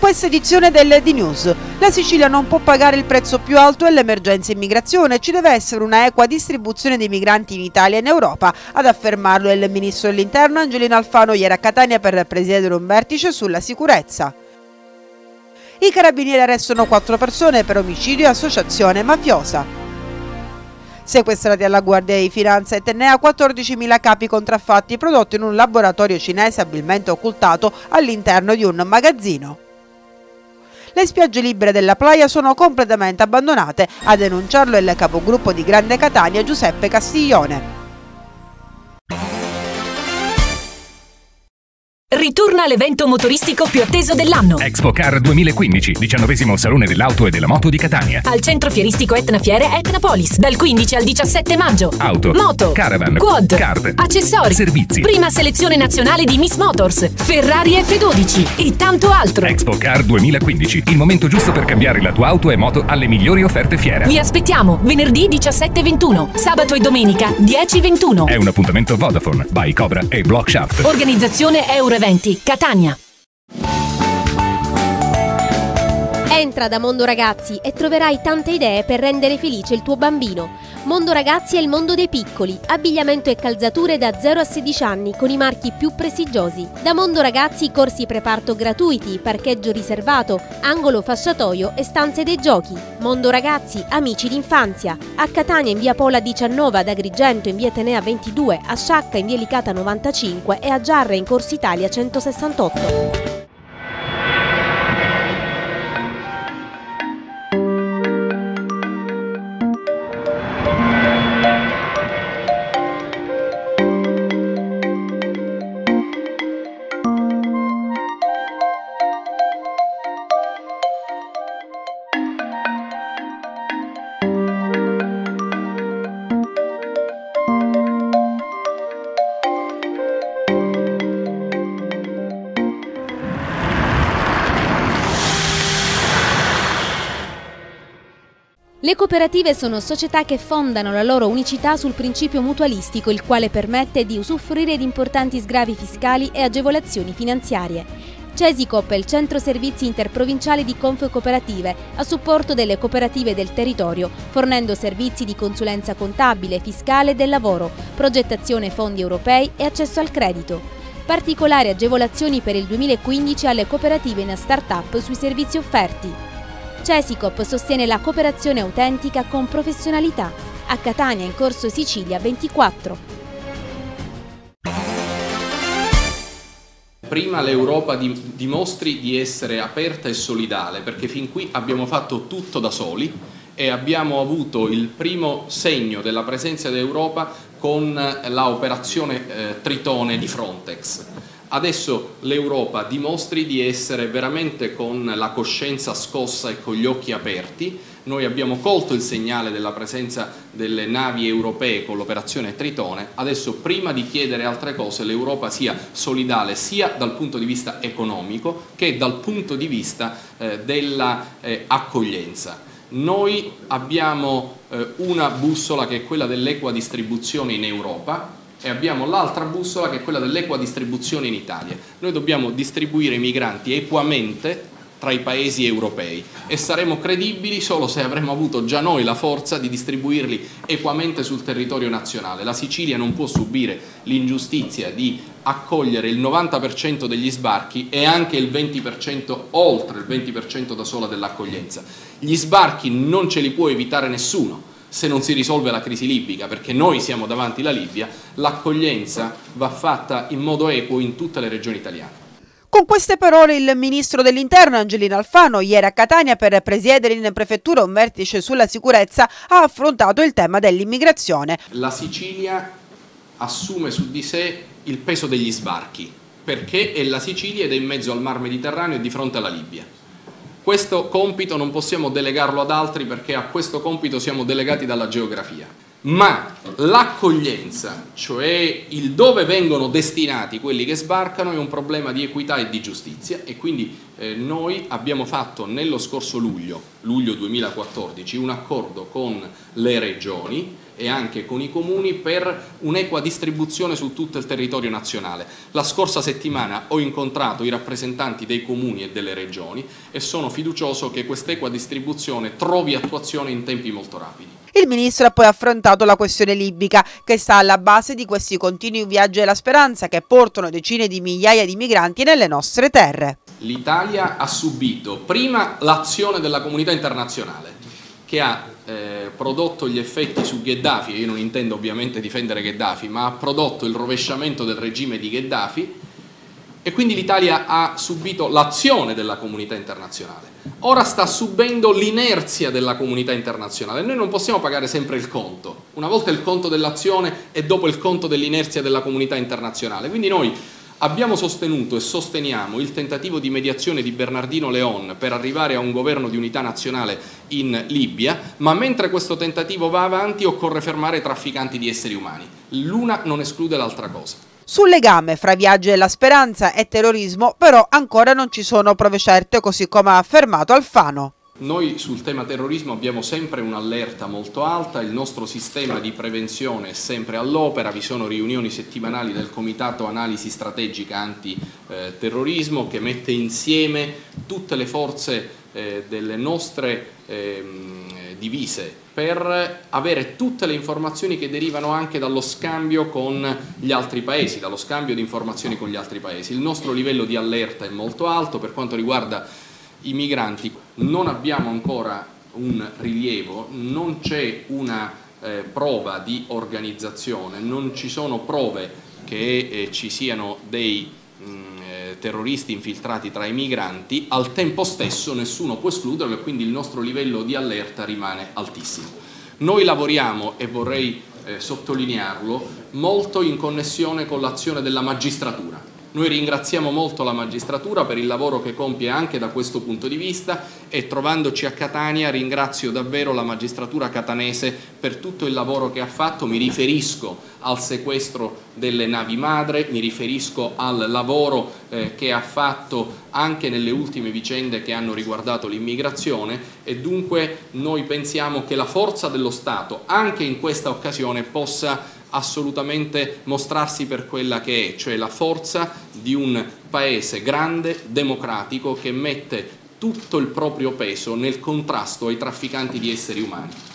questa edizione del D-News. La Sicilia non può pagare il prezzo più alto dell'emergenza immigrazione, ci deve essere una equa distribuzione dei migranti in Italia e in Europa, ad affermarlo è il Ministro dell'Interno Angelino Alfano ieri a Catania per presiedere un vertice sulla sicurezza. I carabinieri arrestano quattro persone per omicidio e associazione mafiosa. Sequestrati alla Guardia di Finanza e Tennea 14.000 capi contraffatti prodotti in un laboratorio cinese abilmente occultato all'interno di un magazzino. Le spiagge libere della playa sono completamente abbandonate, a denunciarlo il capogruppo di Grande Catania Giuseppe Castiglione. Ritorna l'evento motoristico più atteso dell'anno. Expo Car 2015, diciannovesimo salone dell'auto e della moto di Catania. Al centro fieristico Etna Fiere Etnapolis, dal 15 al 17 maggio. Auto, moto, caravan, quad, card, accessori, servizi. Prima selezione nazionale di Miss Motors, Ferrari F12 e tanto altro. Expo Car 2015, il momento giusto per cambiare la tua auto e moto alle migliori offerte fiera. Vi aspettiamo venerdì 17-21, sabato e domenica 10-21. È un appuntamento Vodafone, by Cobra e Blockshaft. Organizzazione Euro eventi Catania. Entra da Mondo Ragazzi e troverai tante idee per rendere felice il tuo bambino. Mondo Ragazzi è il mondo dei piccoli, abbigliamento e calzature da 0 a 16 anni con i marchi più prestigiosi. Da Mondo Ragazzi corsi preparto gratuiti, parcheggio riservato, angolo fasciatoio e stanze dei giochi. Mondo Ragazzi, amici d'infanzia. A Catania in via Pola 19, ad Agrigento in via Atenea 22, a Sciacca in via Licata 95 e a Giarre in Corso Italia 168. cooperative sono società che fondano la loro unicità sul principio mutualistico, il quale permette di usufruire di importanti sgravi fiscali e agevolazioni finanziarie. Cesicop è il centro servizi interprovinciale di Confo Cooperative a supporto delle cooperative del territorio, fornendo servizi di consulenza contabile, fiscale e del lavoro, progettazione fondi europei e accesso al credito particolari agevolazioni per il 2015 alle cooperative in start-up sui servizi offerti. Cesicop sostiene la cooperazione autentica con professionalità. A Catania in corso Sicilia 24. prima l'Europa dimostri di essere aperta e solidale, perché fin qui abbiamo fatto tutto da soli e abbiamo avuto il primo segno della presenza d'Europa con l'operazione operazione eh, Tritone di Frontex. Adesso l'Europa dimostri di essere veramente con la coscienza scossa e con gli occhi aperti. Noi abbiamo colto il segnale della presenza delle navi europee con l'operazione Tritone, adesso prima di chiedere altre cose l'Europa sia solidale sia dal punto di vista economico che dal punto di vista eh, dell'accoglienza. Eh, Noi abbiamo eh, una bussola che è quella dell'equa distribuzione in Europa, e abbiamo l'altra bussola che è quella dell'equa distribuzione in Italia. Noi dobbiamo distribuire i migranti equamente tra i paesi europei e saremo credibili solo se avremo avuto già noi la forza di distribuirli equamente sul territorio nazionale. La Sicilia non può subire l'ingiustizia di accogliere il 90% degli sbarchi e anche il 20%, oltre il 20% da sola dell'accoglienza. Gli sbarchi non ce li può evitare nessuno, se non si risolve la crisi libica, perché noi siamo davanti alla Libia, l'accoglienza va fatta in modo equo in tutte le regioni italiane. Con queste parole il ministro dell'interno Angelino Alfano ieri a Catania per presiedere in prefettura un vertice sulla sicurezza ha affrontato il tema dell'immigrazione. La Sicilia assume su di sé il peso degli sbarchi perché è la Sicilia ed è in mezzo al mar Mediterraneo e di fronte alla Libia. Questo compito non possiamo delegarlo ad altri perché a questo compito siamo delegati dalla geografia. Ma l'accoglienza, cioè il dove vengono destinati quelli che sbarcano, è un problema di equità e di giustizia e quindi eh, noi abbiamo fatto nello scorso luglio, luglio 2014, un accordo con le regioni e anche con i comuni per un'equa distribuzione su tutto il territorio nazionale. La scorsa settimana ho incontrato i rappresentanti dei comuni e delle regioni e sono fiducioso che quest'equa distribuzione trovi attuazione in tempi molto rapidi. Il ministro ha poi affrontato la questione libica che sta alla base di questi continui viaggi della speranza che portano decine di migliaia di migranti nelle nostre terre. L'Italia ha subito prima l'azione della comunità internazionale che ha eh, prodotto gli effetti su Gheddafi, io non intendo ovviamente difendere Gheddafi, ma ha prodotto il rovesciamento del regime di Gheddafi e quindi l'Italia ha subito l'azione della comunità internazionale. Ora sta subendo l'inerzia della comunità internazionale. Noi non possiamo pagare sempre il conto, una volta il conto dell'azione e dopo il conto dell'inerzia della comunità internazionale. Quindi noi Abbiamo sostenuto e sosteniamo il tentativo di mediazione di Bernardino Leon per arrivare a un governo di unità nazionale in Libia, ma mentre questo tentativo va avanti occorre fermare i trafficanti di esseri umani. L'una non esclude l'altra cosa. Sul legame fra Viaggio e la Speranza e terrorismo però ancora non ci sono prove certe, così come ha affermato Alfano. Noi sul tema terrorismo abbiamo sempre un'allerta molto alta, il nostro sistema di prevenzione è sempre all'opera, vi sono riunioni settimanali del Comitato Analisi Strategica Antiterrorismo che mette insieme tutte le forze eh, delle nostre ehm, divise per avere tutte le informazioni che derivano anche dallo scambio con gli altri paesi, dallo scambio di informazioni con gli altri paesi. Il nostro livello di allerta è molto alto per quanto riguarda i migranti non abbiamo ancora un rilievo, non c'è una eh, prova di organizzazione, non ci sono prove che eh, ci siano dei mh, mm, eh, terroristi infiltrati tra i migranti, al tempo stesso nessuno può escluderlo e quindi il nostro livello di allerta rimane altissimo. Noi lavoriamo, e vorrei eh, sottolinearlo, molto in connessione con l'azione della magistratura, noi ringraziamo molto la magistratura per il lavoro che compie anche da questo punto di vista e trovandoci a Catania ringrazio davvero la magistratura catanese per tutto il lavoro che ha fatto, mi riferisco al sequestro delle navi madre, mi riferisco al lavoro eh, che ha fatto anche nelle ultime vicende che hanno riguardato l'immigrazione e dunque noi pensiamo che la forza dello Stato anche in questa occasione possa assolutamente mostrarsi per quella che è, cioè la forza di un paese grande, democratico, che mette tutto il proprio peso nel contrasto ai trafficanti di esseri umani.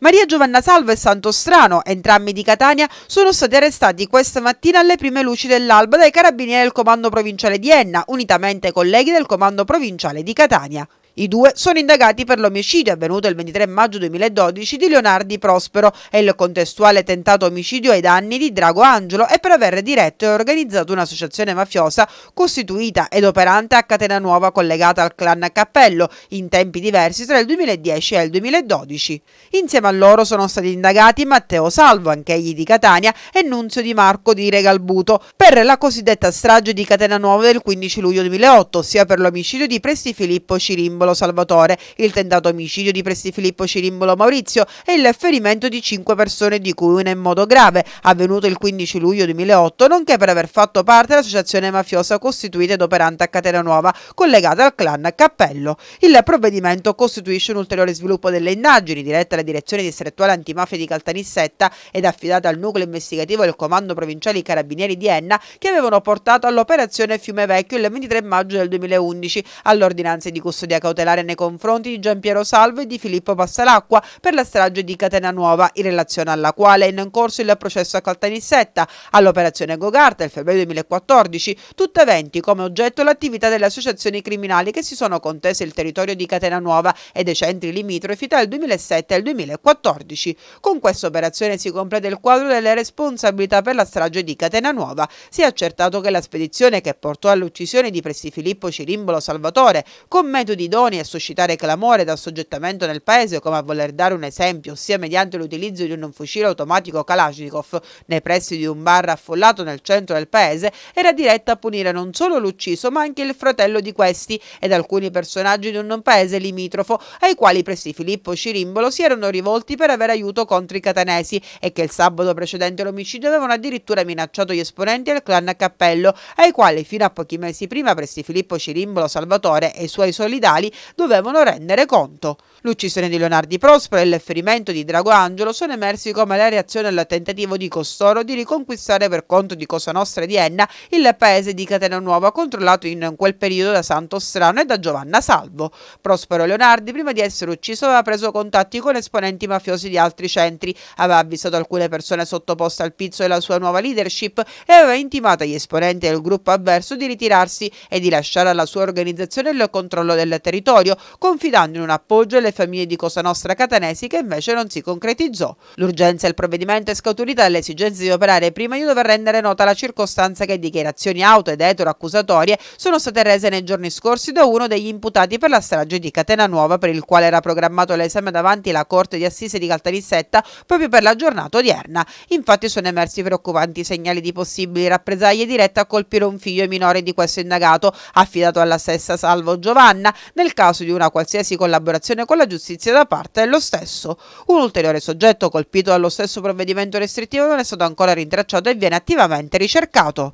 Maria Giovanna Salvo e Santostrano, entrambi di Catania, sono stati arrestati questa mattina alle prime luci dell'alba dai carabinieri del Comando Provinciale di Enna, unitamente ai colleghi del Comando Provinciale di Catania. I due sono indagati per l'omicidio avvenuto il 23 maggio 2012 di Leonardi Prospero e il contestuale tentato omicidio ai danni di Drago Angelo e per aver diretto e organizzato un'associazione mafiosa costituita ed operante a catena nuova collegata al clan Cappello in tempi diversi tra il 2010 e il 2012. Insieme a loro sono stati indagati Matteo Salvo, anch'egli di Catania, e Nunzio Di Marco di Regalbuto per la cosiddetta strage di catena nuova del 15 luglio 2008, ossia per l'omicidio di Presti Filippo Cirimbo Cirimbolo Salvatore, il tentato omicidio di Presti Filippo Cirimbolo Maurizio e il ferimento di cinque persone, di cui una in modo grave, avvenuto il 15 luglio 2008, nonché per aver fatto parte dell'associazione mafiosa costituita ed operante a Catena Nuova, collegata al clan Cappello. Il provvedimento costituisce un ulteriore sviluppo delle indagini, dirette alla direzione distrettuale antimafia di Caltanissetta ed affidata al nucleo investigativo del comando provinciale I Carabinieri di Enna, che avevano portato all'operazione Fiume Vecchio il 23 maggio del 2011 all'ordinanza di custodia cautelare cautelare nei confronti di Giampiero Salvo e di Filippo Passalacqua per la strage di Catenanuova, in relazione alla quale è in corso il processo a Caltanissetta, all'operazione Gogarta il febbraio 2014, tutte aventi come oggetto l'attività delle associazioni criminali che si sono contese il territorio di Catenanuova e dei centri limitrofi tra il 2007 e il 2014. Con questa operazione si completa il quadro delle responsabilità per la strage di Catenanuova. Si è accertato che la spedizione che portò all'uccisione di Presti Filippo Cirimbolo Salvatore con metodi idonei Meloni e suscitare clamore ed assoggettamento nel paese come a voler dare un esempio, ossia mediante l'utilizzo di un fucile automatico Kalashnikov nei pressi di un bar affollato nel centro del paese, era diretta a punire non solo l'ucciso ma anche il fratello di questi ed alcuni personaggi di un paese limitrofo ai quali presti Filippo Cirimbolo si erano rivolti per avere aiuto contro i catanesi e che il sabato precedente l'omicidio avevano addirittura minacciato gli esponenti del clan a Cappello, ai quali fino a pochi mesi prima presti Filippo Cirimbolo Salvatore e i suoi solidali dovevano rendere conto. L'uccisione di Leonardi Prospero e il ferimento di Drago Angelo sono emersi come la reazione al tentativo di costoro di riconquistare per conto di Cosa Nostra di Enna il paese di Catena Nuova controllato in quel periodo da Santo Strano e da Giovanna Salvo. Prospero Leonardi prima di essere ucciso aveva preso contatti con esponenti mafiosi di altri centri, aveva avvisato alcune persone sottoposte al pizzo della sua nuova leadership e aveva intimato agli esponenti del gruppo avverso di ritirarsi e di lasciare alla sua organizzazione il controllo del territorio territorio, confidando in un appoggio alle famiglie di Cosa Nostra Catanesi che invece non si concretizzò. L'urgenza del provvedimento è scaturita dall'esigenza di operare prima di dover rendere nota la circostanza che dichiarazioni auto ed etero-accusatorie sono state rese nei giorni scorsi da uno degli imputati per la strage di Catena Nuova per il quale era programmato l'esame davanti alla Corte di Assise di Caltanissetta proprio per la giornata odierna. Infatti sono emersi preoccupanti segnali di possibili rappresaglie dirette a colpire un figlio minore di questo indagato, affidato alla stessa Salvo Giovanna, nel caso di una qualsiasi collaborazione con la giustizia da parte dello stesso. Un ulteriore soggetto colpito dallo stesso provvedimento restrittivo non è stato ancora rintracciato e viene attivamente ricercato.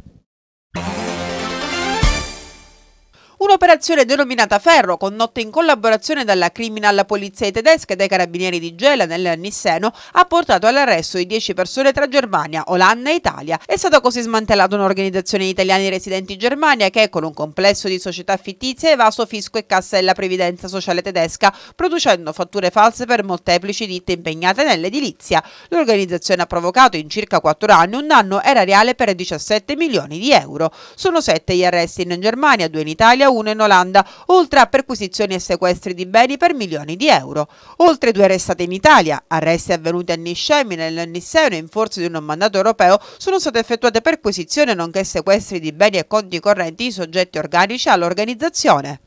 Un'operazione denominata Ferro, condotta in collaborazione dalla Criminal Polizia tedesca e dai Carabinieri di Gela nel Nisseno, ha portato all'arresto di 10 persone tra Germania, Olanda e Italia. È stata così smantellata un'organizzazione di italiani residenti in Germania che, con un complesso di società fittizie, evaso fisco e cassa della previdenza sociale tedesca, producendo fatture false per molteplici ditte impegnate nell'edilizia. L'organizzazione ha provocato in circa 4 anni un danno erariale per 17 milioni di euro. Sono 7 gli arresti in Germania, 2 in Italia, 2001 in Olanda, oltre a perquisizioni e sequestri di beni per milioni di euro. Oltre due arrestate in Italia, arresti avvenuti a Niscemi nel Nisseno in forza di un mandato europeo, sono state effettuate perquisizioni nonché sequestri di beni e conti correnti di soggetti organici all'organizzazione.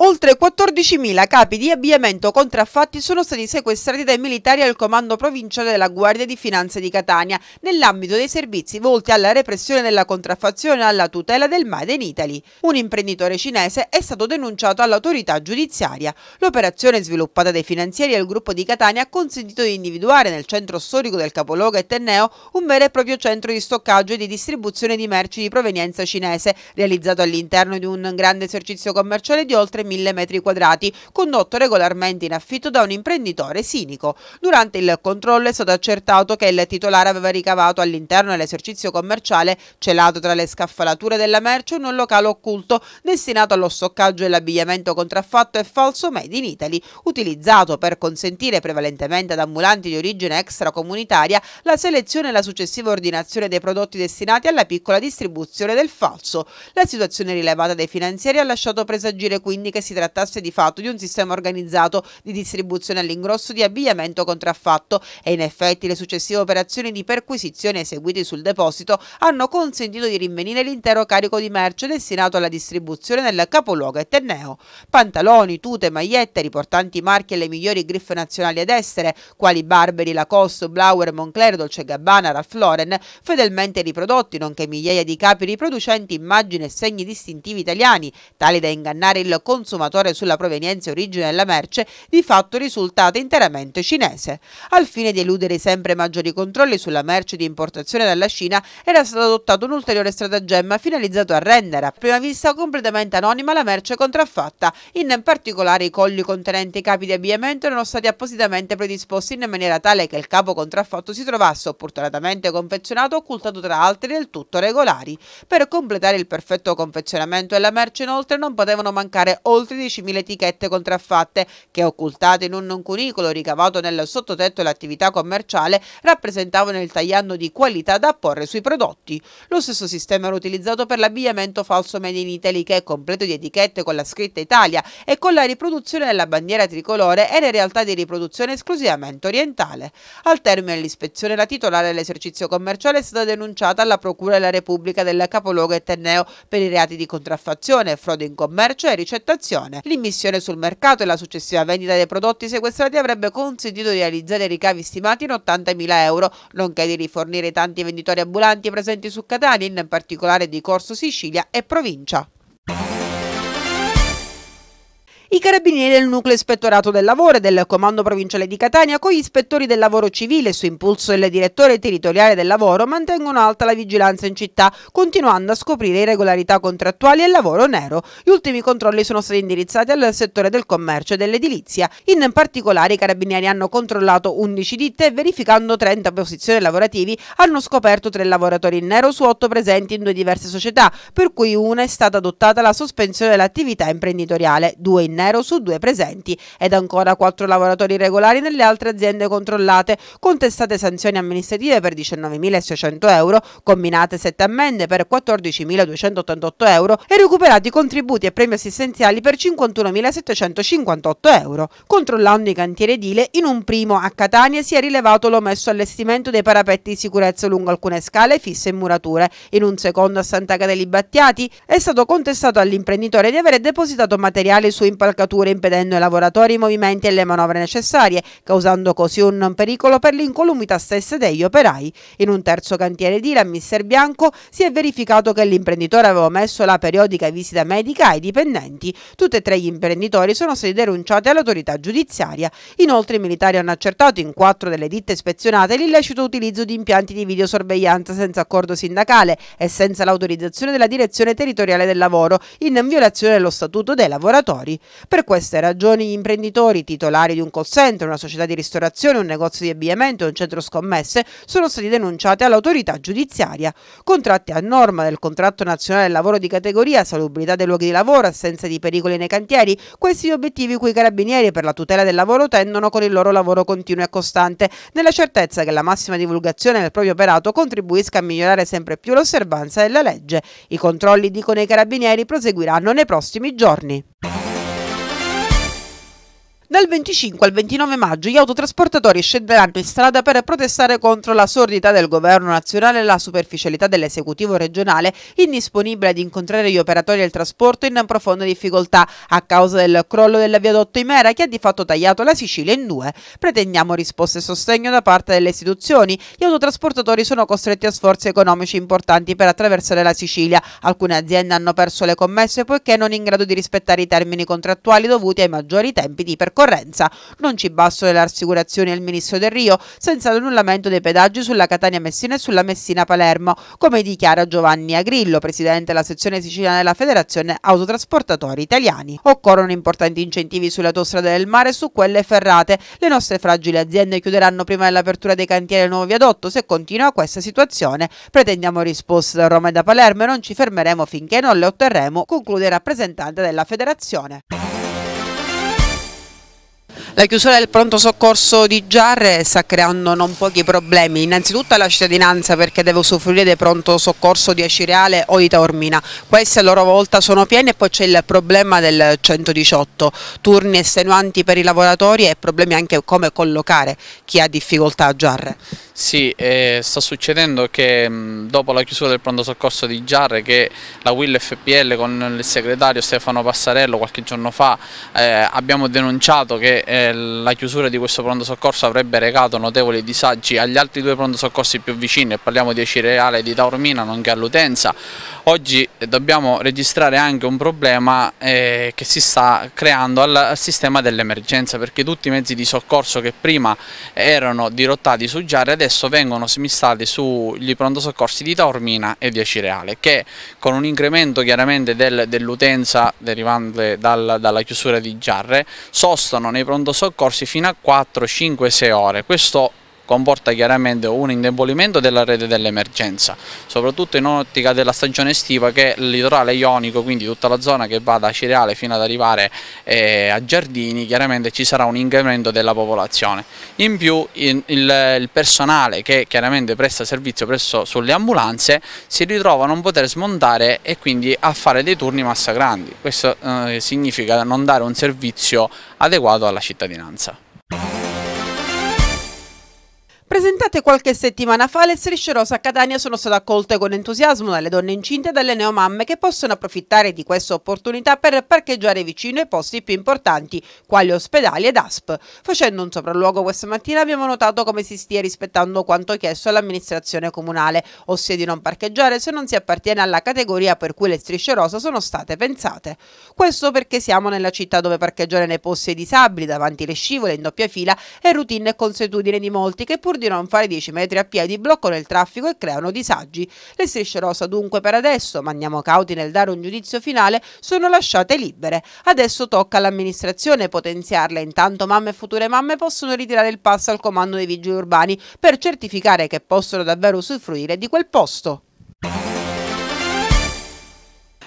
Oltre 14.000 capi di abbigliamento contraffatti sono stati sequestrati dai militari al Comando Provinciale della Guardia di Finanza di Catania nell'ambito dei servizi volti alla repressione della contraffazione e alla tutela del Made in Italy. Un imprenditore cinese è stato denunciato all'autorità giudiziaria. L'operazione sviluppata dai finanzieri del gruppo di Catania ha consentito di individuare nel centro storico del capoluogo etneo un vero e proprio centro di stoccaggio e di distribuzione di merci di provenienza cinese, realizzato all'interno di un grande esercizio commerciale di oltre 1000 m2, condotto regolarmente in affitto da un imprenditore sinico. Durante il controllo è stato accertato che il titolare aveva ricavato all'interno dell'esercizio commerciale, celato tra le scaffalature della merce, un locale occulto destinato allo stoccaggio dell'abbigliamento contraffatto e falso made in Italy, utilizzato per consentire prevalentemente ad ambulanti di origine extracomunitaria la selezione e la successiva ordinazione dei prodotti destinati alla piccola distribuzione del falso. La situazione rilevata dai finanzieri ha lasciato presagire quindi che che si trattasse di fatto di un sistema organizzato di distribuzione all'ingrosso di abbigliamento contraffatto e in effetti le successive operazioni di perquisizione eseguite sul deposito hanno consentito di rinvenire l'intero carico di merce destinato alla distribuzione nel capoluogo etneo. Pantaloni, tute, magliette riportanti marchi alle migliori griffe nazionali ed estere, quali Barberi, Lacoste, Blauer, Moncler, Dolce Gabbana, Ralph Lauren, fedelmente riprodotti, nonché migliaia di capi riproducenti immagini e segni distintivi italiani, tali da ingannare il consumatore consumatore sulla provenienza e origine della merce di fatto risultata interamente cinese. Al fine di eludere sempre maggiori controlli sulla merce di importazione dalla Cina era stato adottato un ulteriore stratagemma finalizzato a rendere a prima vista completamente anonima la merce contraffatta, in particolare i colli contenenti capi di abbigliamento erano stati appositamente predisposti in maniera tale che il capo contraffatto si trovasse opportunamente confezionato occultato tra altri del tutto regolari. Per completare il perfetto confezionamento della merce inoltre non potevano mancare oltre oltre 10.000 etichette contraffatte che occultate in un non cunicolo ricavato nel sottotetto dell'attività commerciale rappresentavano il tagliando di qualità da apporre sui prodotti. Lo stesso sistema era utilizzato per l'abbigliamento falso made in Italy che è completo di etichette con la scritta Italia e con la riproduzione della bandiera tricolore era in realtà di riproduzione esclusivamente orientale. Al termine dell'ispezione la titolare dell'esercizio commerciale è stata denunciata alla Procura della Repubblica del capoluogo eterneo per i reati di contraffazione, frode in commercio e ricettazione sequestrazione. L'immissione sul mercato e la successiva vendita dei prodotti sequestrati avrebbe consentito di realizzare ricavi stimati in 80.000 euro, nonché di rifornire i tanti venditori ambulanti presenti su Catania, in particolare di Corso Sicilia e provincia. I carabinieri del nucleo ispettorato del lavoro e del comando provinciale di Catania con gli ispettori del lavoro civile su impulso del direttore territoriale del lavoro mantengono alta la vigilanza in città, continuando a scoprire irregolarità contrattuali e lavoro nero. Gli ultimi controlli sono stati indirizzati al settore del commercio e dell'edilizia. In particolare i carabinieri hanno controllato 11 ditte e verificando 30 posizioni lavorativi hanno scoperto tre lavoratori in nero su 8 presenti in due diverse società, per cui una è stata adottata la sospensione dell'attività imprenditoriale, due in nero su due presenti ed ancora quattro lavoratori regolari nelle altre aziende controllate, contestate sanzioni amministrative per 19.600 euro, combinate sette ammende per 14.288 euro e recuperati contributi e premi assistenziali per 51.758 euro. Controllando i cantieri edile, in un primo a Catania si è rilevato l'omesso allestimento dei parapetti di sicurezza lungo alcune scale fisse in murature, in un secondo a Santa degli Battiati è stato contestato all'imprenditore di avere depositato materiale su impalcato impalcature impedendo ai lavoratori i movimenti e le manovre necessarie, causando così un pericolo per l'incolumità stessa degli operai. In un terzo cantiere di Mister Bianco si è verificato che l'imprenditore aveva messo la periodica visita medica ai dipendenti. Tutti e tre gli imprenditori sono stati denunciati all'autorità giudiziaria. Inoltre i militari hanno accertato in quattro delle ditte ispezionate l'illecito utilizzo di impianti di videosorveglianza senza accordo sindacale e senza l'autorizzazione della direzione territoriale del lavoro in violazione dello statuto dei lavoratori. Per queste ragioni gli imprenditori titolari di un call center, una società di ristorazione, un negozio di abbigliamento un centro scommesse sono stati denunciati all'autorità giudiziaria. Contratti a norma del contratto nazionale del lavoro di categoria, salubrità dei luoghi di lavoro, assenza di pericoli nei cantieri, questi gli obiettivi cui i carabinieri per la tutela del lavoro tendono con il loro lavoro continuo e costante, nella certezza che la massima divulgazione del proprio operato contribuisca a migliorare sempre più l'osservanza della legge. I controlli, dicono i carabinieri, proseguiranno nei prossimi giorni. Dal 25 al 29 maggio gli autotrasportatori scenderanno in strada per protestare contro la sordità del governo nazionale e la superficialità dell'esecutivo regionale indisponibile ad incontrare gli operatori del trasporto in profonda difficoltà a causa del crollo del viadotto Imera che ha di fatto tagliato la Sicilia in due. Pretendiamo risposte e sostegno da parte delle istituzioni. Gli autotrasportatori sono costretti a sforzi economici importanti per attraversare la Sicilia. Alcune aziende hanno perso le commesse poiché non in grado di rispettare i termini contrattuali dovuti ai maggiori tempi di percorso percorrenza. Non ci bastano le assicurazioni al ministro Del Rio senza l'annullamento dei pedaggi sulla Catania-Messina e sulla Messina-Palermo, come dichiara Giovanni Agrillo, presidente della sezione siciliana della Federazione Autotrasportatori Italiani. Occorrono importanti incentivi sulle autostrade del mare e su quelle ferrate. Le nostre fragili aziende chiuderanno prima dell'apertura dei cantieri del nuovo viadotto. Se continua questa situazione, pretendiamo risposte da Roma e da Palermo e non ci fermeremo finché non le otterremo, conclude il rappresentante della federazione. La chiusura del pronto soccorso di Giarre sta creando non pochi problemi, innanzitutto alla cittadinanza perché deve usufruire del pronto soccorso di Acireale o di Taormina, queste a loro volta sono piene e poi c'è il problema del 118, turni estenuanti per i lavoratori e problemi anche come collocare chi ha difficoltà a Giarre. Sì, eh, sta succedendo che mh, mm, dopo la chiusura del pronto soccorso di Giarre che la Will FPL con il segretario Stefano Passarello qualche giorno fa eh, abbiamo denunciato che eh, la chiusura di questo pronto soccorso avrebbe recato notevoli disagi agli altri due pronto soccorsi più vicini, e parliamo di Cireale e di Taormina nonché all'utenza. Oggi eh, dobbiamo registrare anche un problema eh, che si sta creando al, al sistema dell'emergenza perché tutti i mezzi di soccorso che prima erano dirottati su Giarre adesso adesso vengono smistati sugli pronto soccorsi di Taormina e di Acireale che con un incremento chiaramente del, dell'utenza derivante dal, dalla chiusura di Giarre sostano nei pronto soccorsi fino a 4, 5, 6 ore. Questo comporta chiaramente un indebolimento della rete dell'emergenza, soprattutto in ottica della stagione estiva che il litorale ionico, quindi tutta la zona che va da Cireale fino ad arrivare eh, a Giardini, chiaramente ci sarà un incremento della popolazione. In più in, il, il, personale che chiaramente presta servizio presso sulle ambulanze si ritrova a non poter smontare e quindi a fare dei turni massacranti. Questo eh, significa non dare un servizio adeguato alla cittadinanza. Presentate qualche settimana fa, le strisce rosa a Catania sono state accolte con entusiasmo dalle donne incinte e dalle neomamme che possono approfittare di questa opportunità per parcheggiare vicino ai posti più importanti, quali ospedali ed ASP. Facendo un sopralluogo questa mattina abbiamo notato come si stia rispettando quanto chiesto all'amministrazione comunale, ossia di non parcheggiare se non si appartiene alla categoria per cui le strisce rosa sono state pensate. Questo perché siamo nella città dove parcheggiare nei posti disabili, davanti alle scivole, in doppia fila, è routine e consuetudine di molti che pur pur di non fare 10 metri a piedi bloccano il traffico e creano disagi. Le strisce rosa dunque per adesso, ma andiamo cauti nel dare un giudizio finale, sono lasciate libere. Adesso tocca all'amministrazione potenziarle, intanto mamme e future mamme possono ritirare il passo al comando dei vigili urbani per certificare che possono davvero usufruire di quel posto.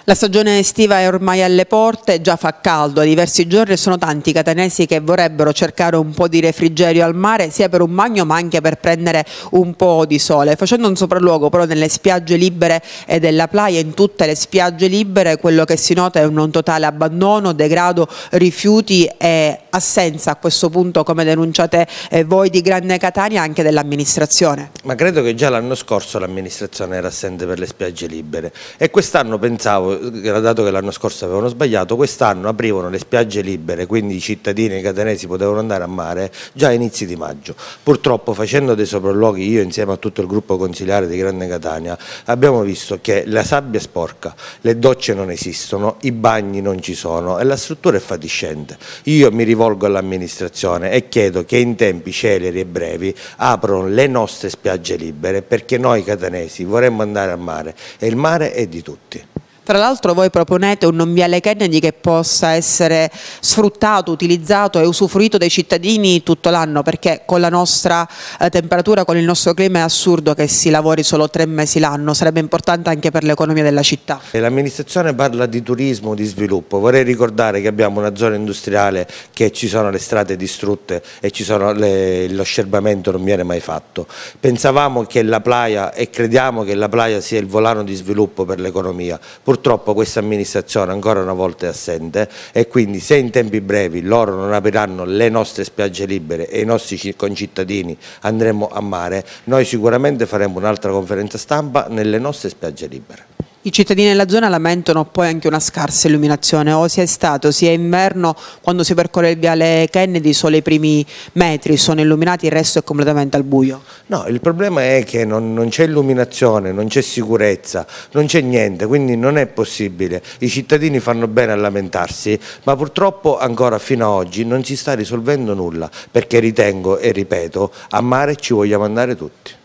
La stagione estiva è ormai alle porte, già fa caldo a diversi giorni e sono tanti i catanesi che vorrebbero cercare un po' di refrigerio al mare sia per un bagno ma anche per prendere un po' di sole. Facendo un sopralluogo però nelle spiagge libere e della playa, in tutte le spiagge libere, quello che si nota è un totale abbandono, degrado, rifiuti e assenza a questo punto, come denunciate eh, voi, di Grande Catania anche dell'amministrazione. Ma credo che già l'anno scorso l'amministrazione era assente per le spiagge libere e quest'anno pensavo dato che l'anno scorso avevano sbagliato, quest'anno aprivano le spiagge libere, quindi i cittadini catanesi potevano andare a mare già a inizi di maggio. Purtroppo facendo dei sopralluoghi io insieme a tutto il gruppo consigliare di Grande Catania abbiamo visto che la sabbia è sporca, le docce non esistono, i bagni non ci sono e la struttura è fatiscente. Io mi rivolgo all'amministrazione e chiedo che in tempi celeri e brevi aprano le nostre spiagge libere perché noi catanesi vorremmo andare a mare e il mare è di tutti. Tra l'altro voi proponete un non viale Kennedy che possa essere sfruttato, utilizzato e usufruito dai cittadini tutto l'anno perché con la nostra eh, temperatura, con il nostro clima è assurdo che si lavori solo tre mesi l'anno, sarebbe importante anche per l'economia della città. L'amministrazione parla di turismo, di sviluppo, vorrei ricordare che abbiamo una zona industriale che ci sono le strade distrutte e le, lo scerbamento non viene mai fatto. Pensavamo che la playa e crediamo che la playa sia il volano di sviluppo per l'economia, purtroppo Purtroppo questa amministrazione ancora una volta è assente e quindi se in tempi brevi loro non apriranno le nostre spiagge libere e i nostri concittadini andremo a mare, noi sicuramente faremo un'altra conferenza stampa nelle nostre spiagge libere. I cittadini della zona lamentano poi anche una scarsa illuminazione, o sia estate sia inverno, quando si percorre il viale Kennedy solo i primi metri sono illuminati, il resto è completamente al buio. No, il problema è che non, non c'è illuminazione, non c'è sicurezza, non c'è niente, quindi non è possibile. I cittadini fanno bene a lamentarsi, ma purtroppo ancora fino ad oggi non si sta risolvendo nulla, perché ritengo e ripeto, a mare ci vogliamo andare tutti.